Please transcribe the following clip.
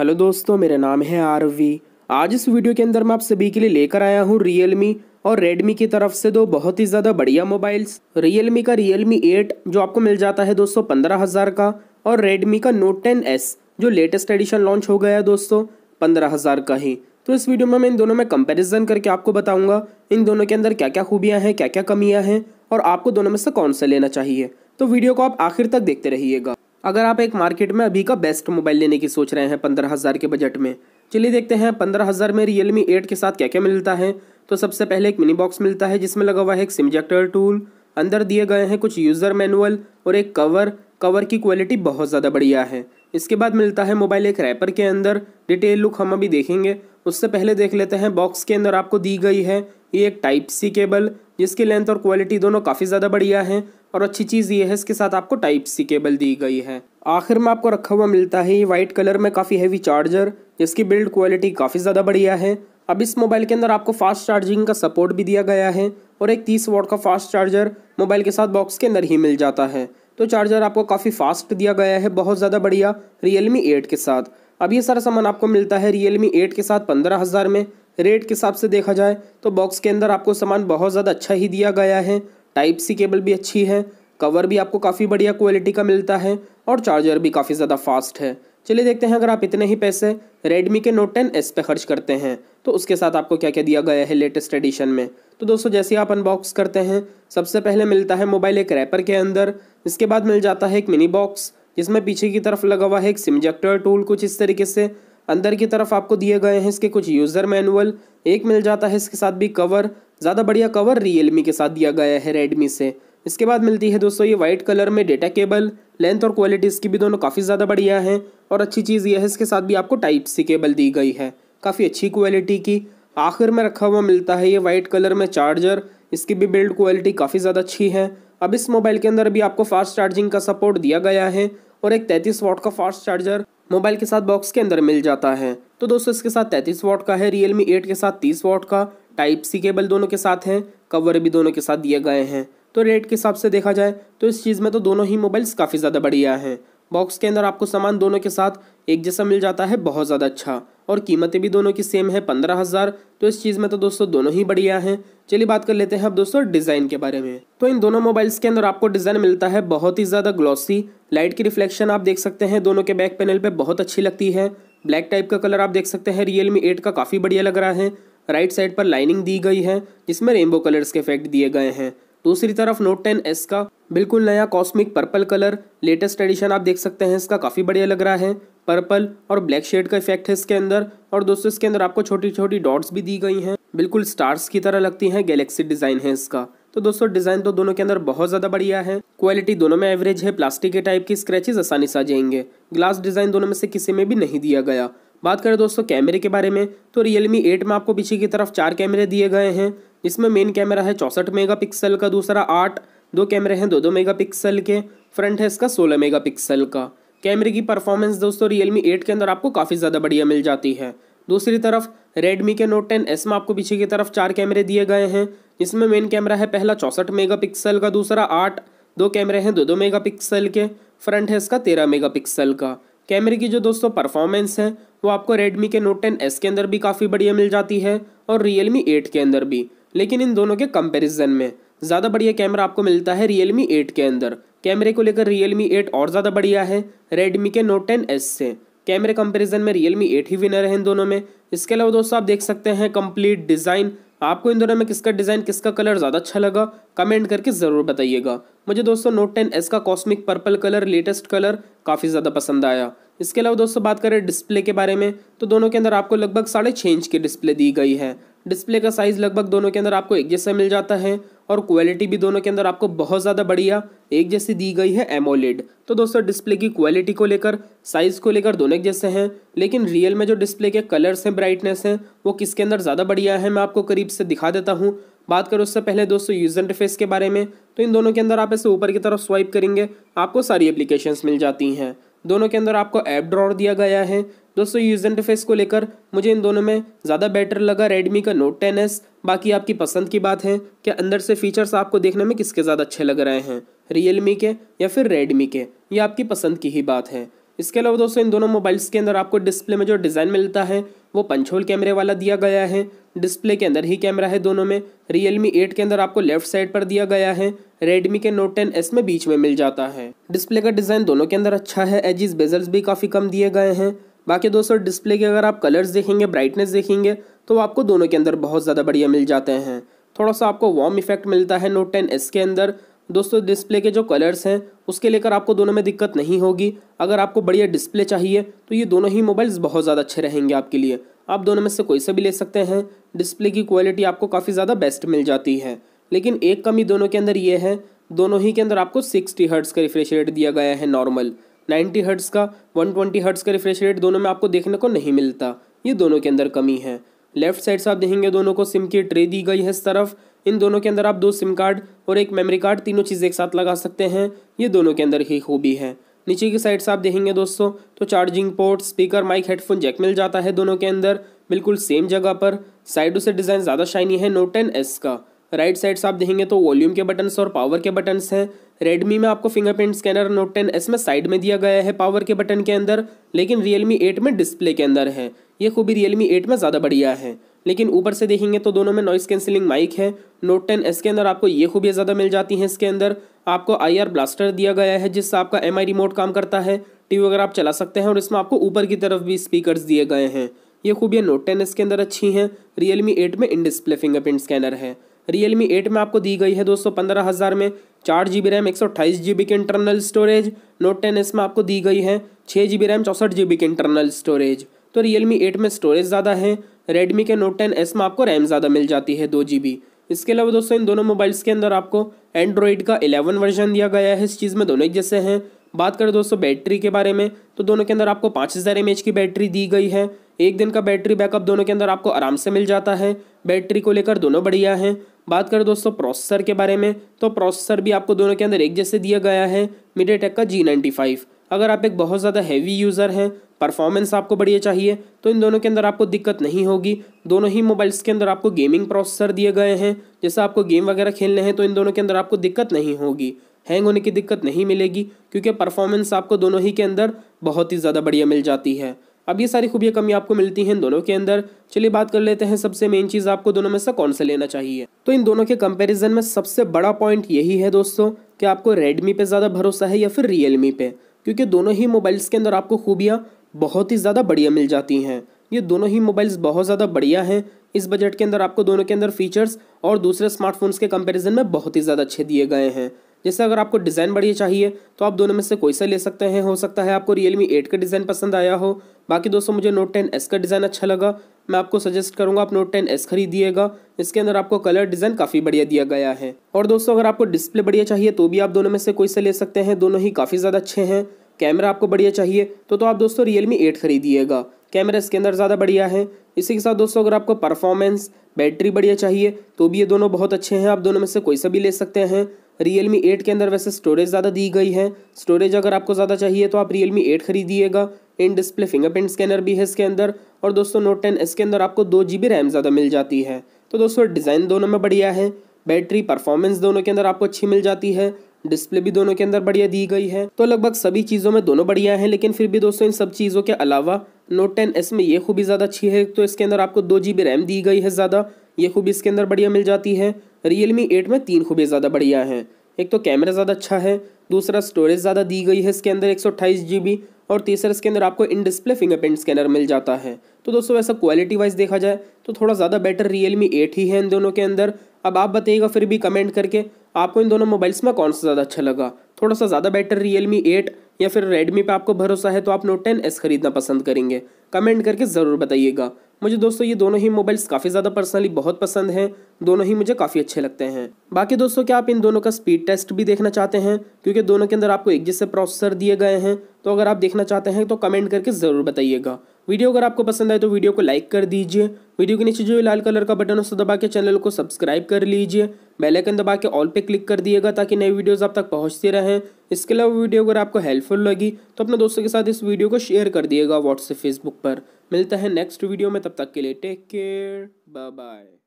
hello दोस्तों मेरा नाम है आरवी आज इस वीडियो के अंदर मैं आप सभी के लिए लेकर आया हूँ रियलमी और रेडमी की तरफ से दो बहुत ही ज़्यादा बढ़िया मोबाइल्स रियलमी का रियलमी 8 जो आपको मिल जाता है दोस्तों पंद्रह हज़ार का और रेडमी का नोट 10s जो लेटेस्ट एडिशन लॉन्च हो गया है दोस्तों पंद्रह हज़ार का ही तो इस वीडियो में मैं इन दोनों में कंपेरिजन करके आपको बताऊंगा इन दोनों के अंदर क्या क्या खूबियाँ हैं क्या क्या कमियाँ हैं और आपको दोनों में से कौन सा लेना चाहिए तो वीडियो को आप आखिर तक देखते रहिएगा अगर आप एक मार्केट में अभी का बेस्ट मोबाइल लेने की सोच रहे हैं पंद्रह हज़ार के बजट में चलिए देखते हैं पंद्रह हज़ार में रियल मी एट के साथ क्या क्या मिलता है तो सबसे पहले एक मिनी बॉक्स मिलता है जिसमें लगा हुआ है एक सिमजेक्टर टूल अंदर दिए गए हैं कुछ यूज़र मैनुअल और एक कवर कवर की क्वालिटी बहुत ज़्यादा बढ़िया है इसके बाद मिलता है मोबाइल एक रैपर के अंदर डिटेल लुक हम अभी देखेंगे उससे पहले देख लेते हैं बॉक्स के अंदर आपको दी गई है ये एक टाइप सी केबल जिसकी लेंथ और क्वालिटी दोनों काफ़ी ज़्यादा बढ़िया है और अच्छी चीज़ ये है इसके साथ आपको टाइप सी केबल दी गई है आखिर में आपको रखा हुआ मिलता है ये वाइट कलर में काफ़ी हैवी चार्जर जिसकी बिल्ड क्वालिटी काफ़ी ज़्यादा बढ़िया है अब इस मोबाइल के अंदर आपको फास्ट चार्जिंग का सपोर्ट भी दिया गया है और एक तीस वॉट का फास्ट चार्जर मोबाइल के साथ बॉक्स के अंदर ही मिल जाता है तो चार्जर आपको काफ़ी फास्ट दिया गया है बहुत ज़्यादा बढ़िया रियलमी एट के साथ अब ये सारा सामान आपको मिलता है रियलमी एट के साथ पंद्रह हज़ार में रेट के हिसाब से देखा जाए तो बॉक्स के अंदर आपको सामान बहुत ज़्यादा अच्छा ही दिया गया है टाइप सी केबल भी अच्छी है कवर भी आपको काफ़ी बढ़िया क्वालिटी का मिलता है और चार्जर भी काफ़ी ज़्यादा फास्ट है चलिए देखते हैं अगर आप इतने ही पैसे रेडमी के नोट टेन एस पे खर्च करते हैं तो उसके साथ आपको क्या क्या दिया गया है लेटेस्ट एडिशन में तो दोस्तों जैसे आप अनबॉक्स करते हैं सबसे पहले मिलता है मोबाइल एक रैपर के अंदर इसके बाद मिल जाता है एक मिनी बॉक्स जिसमें पीछे की तरफ लगा हुआ है एक सिमजेक्टर टूल कुछ इस तरीके से अंदर की तरफ आपको दिए गए हैं इसके कुछ यूज़र मैनुअल एक मिल जाता है इसके साथ भी कवर ज़्यादा बढ़िया कवर रियलमी के साथ दिया गया है रेडमी से इसके बाद मिलती है दोस्तों ये वाइट कलर में डेटा केबल लेंथ और क्वालिटी इसकी भी दोनों काफ़ी ज़्यादा बढ़िया है और अच्छी चीज़ यह है इसके साथ भी आपको टाइप सी केबल दी गई है काफ़ी अच्छी क्वालिटी की आखिर में रखा हुआ मिलता है ये वाइट कलर में चार्जर इसकी भी बिल्ड क्वालिटी काफ़ी ज़्यादा अच्छी है अब इस मोबाइल के अंदर भी आपको फास्ट चार्जिंग का सपोर्ट दिया गया है और एक तैतीस वॉट का फास्ट चार्जर मोबाइल के साथ बॉक्स के अंदर मिल जाता है तो दोस्तों इसके साथ तैतीस वॉट का है रियल मी एट के साथ तीस वॉट का टाइप सी केबल दोनों के साथ हैं कवर भी दोनों के साथ दिए गए हैं तो रेट के हिसाब से देखा जाए तो इस चीज़ में तो दोनों ही मोबाइल्स काफ़ी ज़्यादा बढ़िया हैं बॉक्स के अंदर आपको सामान दोनों के साथ एक जैसा मिल जाता है बहुत ज़्यादा अच्छा और कीमतें भी दोनों की सेम है पंद्रह हज़ार तो इस चीज़ में तो दोस्तों दोनों ही बढ़िया हैं चलिए बात कर लेते हैं अब दोस्तों डिज़ाइन के बारे में तो इन दोनों मोबाइल्स के अंदर आपको डिज़ाइन मिलता है बहुत ही ज़्यादा ग्लॉसी लाइट की रिफ्लेक्शन आप देख सकते हैं दोनों के बैक पैनल पर बहुत अच्छी लगती है ब्लैक टाइप का कलर आप देख सकते हैं रियल मी एट का काफ़ी बढ़िया लग रहा है राइट साइड पर लाइनिंग दी गई है जिसमें रेनबो कलर्स के इफेक्ट दिए गए हैं दूसरी तरफ नोट टेन एस का बिल्कुल नया cosmic purple colour latest edition आप देख सकते हैं इसका काफ़ी बढ़िया लग रहा है पर्पल और ब्लैक शेड का इफेक्ट है इसके अंदर और दोस्तों इसके अंदर आपको छोटी छोटी डॉट्स भी दी गई हैं बिल्कुल स्टार्स की तरह लगती हैं गैलेक्सी डिज़ाइन है इसका तो दोस्तों डिज़ाइन तो दोनों के अंदर बहुत ज़्यादा बढ़िया है क्वालिटी दोनों में एवरेज है प्लास्टिक के टाइप की स्क्रेचेज आसानी से आ जाएंगे ग्लास डिज़ाइन दोनों में से किसी में भी नहीं दिया गया बात करें दोस्तों कैमरे के बारे में तो रियलमी एट में आपको पीछे की तरफ चार कैमरे दिए गए हैं इसमें मेन कैमरा है चौसठ मेगा का दूसरा आठ दो कैमरे हैं दो दो मेगापिक्सल के फ्रंट है इसका सोलह मेगापिक्सल का कैमरे की परफॉर्मेंस दोस्तों रियलमी एट के अंदर आपको काफ़ी ज़्यादा बढ़िया मिल जाती है दूसरी तरफ रेडमी के नोट टेन एस में आपको पीछे की तरफ चार कैमरे दिए गए हैं जिसमें मेन कैमरा है पहला चौंसठ मेगा का दूसरा आठ दो कैमरे हैं दो दो मेगा के फ्रंट है इसका तेरह मेगा का कैमरे की जो दोस्तों परफॉर्मेंस है वो आपको रेडमी के नोट टेन एस के अंदर भी काफ़ी बढ़िया मिल जाती है और रियलमी एट के अंदर भी लेकिन इन दोनों के कंपेरिजन में ज़्यादा बढ़िया कैमरा आपको मिलता है रियलमी एट के अंदर कैमरे को लेकर रियलमी एट और ज़्यादा बढ़िया है रेडमी के नोट टेन एस से कैमरे कंपैरिजन में रियलमी एट ही विनर है इन दोनों में इसके अलावा दोस्तों आप देख सकते हैं कंप्लीट डिज़ाइन आपको इन दोनों में किसका डिज़ाइन किसका कलर ज़्यादा अच्छा लगा कमेंट करके ज़रूर बताइएगा मुझे दोस्तों नोट टेन एस का cosmic purple colour latest colour काफ़ी ज़्यादा पसंद आया इसके अलावा दोस्तों बात करें डिस्प्ले के बारे में तो दोनों के अंदर आपको लगभग साढ़े छः इंच की डिस्प्ले दी गई है डिस्प्ले का साइज़ लगभग दोनों के अंदर आपको एक जैसा मिल जाता है और क्वालिटी भी दोनों के अंदर आपको बहुत ज़्यादा बढ़िया एक जैसी दी गई है एमोलेड तो दोस्तों डिस्प्ले की क्वालिटी को लेकर साइज़ को लेकर दोनों एक जैसे हैं लेकिन रियल में जो डिस्प्ले के कलर्स हैं ब्राइटनेस हैं वो किसके अंदर ज़्यादा बढ़िया है मैं आपको करीब से दिखा देता हूँ बात करो उससे पहले दोस्तों यूजर इंटरफेस के बारे में तो इन दोनों के अंदर आप ऐसे ऊपर की तरफ स्वाइप करेंगे आपको सारी एप्लीकेशंस मिल जाती हैं दोनों के अंदर आपको ऐप ड्रॉर दिया गया है दोस्तों यूज इंटरफेस को लेकर मुझे इन दोनों में ज़्यादा बेटर लगा रेडमी का नोट टेन एस बाकी आपकी पसंद की बात है कि अंदर से फीचर्स आपको देखने में किसके ज़्यादा अच्छे लग रहे हैं रियलमी के या फिर रेडमी के ये आपकी पसंद की ही बात है इसके अलावा दोस्तों इन दोनों मोबाइल्स के अंदर आपको डिस्प्ले में जो डिज़ाइन मिलता है वो पंचोल कैमरे वाला दिया गया है डिस्प्ले के अंदर ही कैमरा है दोनों में रियलमी एट के अंदर आपको लेफ्ट साइड पर दिया गया है रेडमी के नोट टेन एस में बीच में मिल जाता है डिस्प्ले का डिज़ाइन दोनों के अंदर अच्छा है एजिस बेजल्स भी काफ़ी कम दिए गए हैं बाकी दोस्तों डिस्प्ले के अगर आप कलर्स देखेंगे ब्राइटनेस देखेंगे तो आपको दोनों के अंदर बहुत ज़्यादा बढ़िया मिल जाते हैं थोड़ा सा आपको वार्म इफेक्ट मिलता है नोट टेन एस के अंदर दोस्तों डिस्प्ले के जो कलर्स हैं उसके लेकर आपको दोनों में दिक्कत नहीं होगी अगर आपको बढ़िया डिस्प्ले चाहिए तो ये दोनों ही मोबाइल्स बहुत ज़्यादा अच्छे रहेंगे आपके लिए आप दोनों में से कोई सा भी ले सकते हैं डिस्प्ले की क्वालिटी आपको काफ़ी ज़्यादा बेस्ट मिल जाती है लेकिन एक कमी दोनों के अंदर ये है दोनों ही के अंदर आपको सिक्सटी हर्ट्स का रिफ्रेश रेट दिया गया है नॉर्मल 90 हर्ट्स का 120 हर्ट्स का रिफ्रेश रेट दोनों में आपको देखने को नहीं मिलता ये दोनों के अंदर कमी है लेफ्ट साइड से आप देखेंगे दोनों को सिम की ट्रे दी गई है इस तरफ इन दोनों के अंदर आप दो सिम कार्ड और एक मेमोरी कार्ड तीनों चीज़ें एक साथ लगा सकते हैं ये दोनों के अंदर ही खूबी है नीचे की साइड से आप देखेंगे दोस्तों तो charging port speaker mic headphone jack मिल जाता है दोनों के अंदर बिल्कुल सेम जगह पर साइडों से डिज़ाइन ज़्यादा शाइनी है नोट टेन एस का राइट साइड से आप देखेंगे तो वॉल्यूम के बटन्स और पावर के बटन्स हैं रेडमी में आपको fingerprint scanner Note ten S में साइड में दिया गया है पावर के बटन के अंदर लेकिन रियलमी एट में डिस्प्ले के अंदर है ये खूबी रियलमी एट में ज़्यादा बढ़िया है लेकिन ऊपर से देखेंगे तो दोनों में नॉइस कैंसिलिंग माइक है नोट टेन एस के अंदर आपको ये खूबियाँ ज़्यादा मिल जाती हैं इसके अंदर आपको आई आर ब्लास्टर दिया गया है जिससे आपका एम आई रिमोट काम करता है वी वगैरह आप चला सकते हैं और इसमें आपको ऊपर की तरफ भी स्पीकर दिए गए हैं ये खूबियाँ नोट टेन एस के अंदर अच्छी हैं रियलमी एट में इन डिस्प्ले फिंगरप्रिंट स्कैनर है रियलमी एट में आपको दी गई है दोस्तों पंद्रह हज़ार में चार जी बी रैम एक सौ अट्ठाईस जी बी की internal storage Note ten S में आपको दी गई है छः जी बी रैम चौंसठ जी बी की इंटरनल स्टोरेज तो रियलमी एट में स्टोरेज ज़्यादा है रेडमी के नोट टेन एस में आपको रैम ज़्यादा मिल जाती है दो जी बी इसके अलावा दोस्तों इन दोनों मोबाइल्स के अंदर आपको एंड्रॉयड का एलेवन वर्जन दिया गया है इस चीज़ में दोनों एक जैसे हैं बात करें दोस्तों बैटरी के बारे में तो दोनों के अंदर आपको पाँच हज़ार एम की बैटरी दी गई है एक दिन का बैटरी बैकअप दोनों के अंदर आपको आराम से मिल जाता है बैटरी को लेकर दोनों बढ़िया हैं बात करें दोस्तों प्रोसेसर के बारे में तो प्रोसेसर भी आपको दोनों के अंदर एक जैसे दिया गया है टेक का जी नाइन्टी फाइव अगर आप एक बहुत ज़्यादा हैवी यूज़र हैं परफॉर्मेंस आपको बढ़िया चाहिए तो इन दोनों के अंदर आपको दिक्कत नहीं होगी दोनों ही मोबाइल्स के अंदर आपको गेमिंग प्रोसेसर दिए गए हैं जैसे आपको गेम वगैरह खेलने हैं तो इन दोनों के अंदर आपको दिक्कत नहीं होगी हैंग होने की दिक्कत नहीं मिलेगी क्योंकि परफॉर्मेंस आपको दोनों ही के अंदर बहुत ही ज़्यादा बढ़िया मिल जाती है अब ये सारी खूबियाँ कमी आपको मिलती हैं दोनों के अंदर चलिए बात कर लेते हैं सबसे मेन चीज़ आपको दोनों में से कौन सा लेना चाहिए तो इन दोनों के कंपैरिजन में सबसे बड़ा पॉइंट यही है दोस्तों कि आपको रेडमी पे ज़्यादा भरोसा है या फिर रियलमी पे क्योंकि दोनों ही मोबाइल्स के अंदर आपको खूबियाँ बहुत ही ज़्यादा बढ़िया मिल जाती हैं ये दोनों ही मोबाइल्स बहुत ज़्यादा बढ़िया हैं इस बजट के अंदर आपको दोनों के अंदर फीचर्स और दूसरे स्मार्टफोन्स के कंपैरिजन में बहुत ही ज़्यादा अच्छे दिए गए हैं जैसे अगर आपको डिज़ाइन बढ़िया चाहिए तो आप दोनों में से कोई सा ले सकते हैं हो सकता है आपको रियलमी एट का डिज़ाइन पसंद आया हो बाकी दोस्तों मुझे नोट टेन एस का डिज़ाइन अच्छा लगा मैं आपको सजेस्ट करूंगा आप नोट टेन एस खरीदिएगा इसके अंदर आपको कलर डिज़ाइन काफ़ी बढ़िया दिया गया है और दोस्तों अगर आपको डिस्प्ले बढ़िया चाहिए तो भी आप दोनों में से कोई से ले सकते हैं दोनों ही काफ़ी ज़्यादा अच्छे हैं कैमरा आपको बढ़िया चाहिए तो तो आप दोस्तों रियलमी एट खरीदिएगा कैमरा इसके अंदर ज़्यादा बढ़िया है इसी के साथ दोस्तों अगर आपको परफॉर्मेंस बैटरी बढ़िया चाहिए तो भी ये दोनों बहुत अच्छे हैं आप दोनों में से कोई सा भी ले सकते हैं रियल मी एट के अंदर वैसे स्टोरेज ज़्यादा दी गई है स्टोरेज अगर आपको ज़्यादा चाहिए तो आप रियल मी एट खरीदिएगा इन डिस्प्ले फिंगरप्रिंट स्कैनर भी है इसके अंदर और दोस्तों नोट टेन एस के अंदर आपको दो जी बी रैम ज़्यादा मिल जाती है तो दोस्तों डिज़ाइन दोनों में बढ़िया है बैटरी परफॉर्मेंस दोनों के अंदर आपको अच्छी मिल जाती है डिस्प्ले भी दोनों के अंदर बढ़िया दी गई है तो लगभग सभी चीज़ों में दोनों बढ़िया है लेकिन फिर भी दोस्तों इन सब चीज़ों के अलावा नोट टेन एस में ये खूबी ज़्यादा अच्छी है तो इसके अंदर आपको दो जी बी रैम दी गई है ज़्यादा ये खूबी इसके अंदर बढ़िया मिल जाती है रियल मी एट में तीन खूबी ज़्यादा बढ़िया हैं एक तो कैमरा ज़्यादा अच्छा है दूसरा स्टोरेज ज़्यादा दी गई है इसके अंदर एक सौ अट्ठाईस जी बी और तीसरा इसके अंदर आपको इन डिस्प्ले फिंगरप्रिंट स्कैनर मिल जाता है तो दोस्तों वैसा क्वालिटी वाइज देखा जाए तो थोड़ा ज़्यादा बेटर रियल मी एट ही है इन दोनों के अंदर अब आप बताइएगा फिर भी कमेंट करके आपको इन दोनों मोबाइल्स में कौन सा ज़्यादा अच्छा लगा थोड़ा सा ज़्यादा बेटर रियल मी एट या फिर रेडमी पे आपको भरोसा है तो आप नोट टेन एस खरीदना पसंद करेंगे कमेंट करके ज़रूर बताइएगा मुझे दोस्तों ये दोनों ही मोबाइल्स काफ़ी ज़्यादा पर्सनली बहुत पसंद हैं दोनों ही मुझे काफ़ी अच्छे लगते हैं बाकी दोस्तों क्या आप इन दोनों का स्पीड टेस्ट भी देखना चाहते हैं क्योंकि दोनों के अंदर आपको एक जैसे प्रोसेसर दिए गए हैं तो अगर आप देखना चाहते हैं तो कमेंट करके ज़रूर बताइएगा वीडियो अगर आपको पसंद आए तो वीडियो को लाइक कर दीजिए वीडियो के नीचे जो लाल कलर का बटन उसको दबा के चैनल को सब्सक्राइब कर लीजिए बेल आइकन दबा के ऑल पे क्लिक कर दिएगा ताकि नई वीडियोस आप तक पहुंचते रहें इसके अलावा वीडियो अगर आपको हेल्पफुल लगी तो अपने दोस्तों के साथ इस वीडियो को शेयर कर दिएगा व्हाट्सएप फेसबुक पर मिलता है नेक्स्ट वीडियो में तब तक के लिए टेक केयर बाय बाय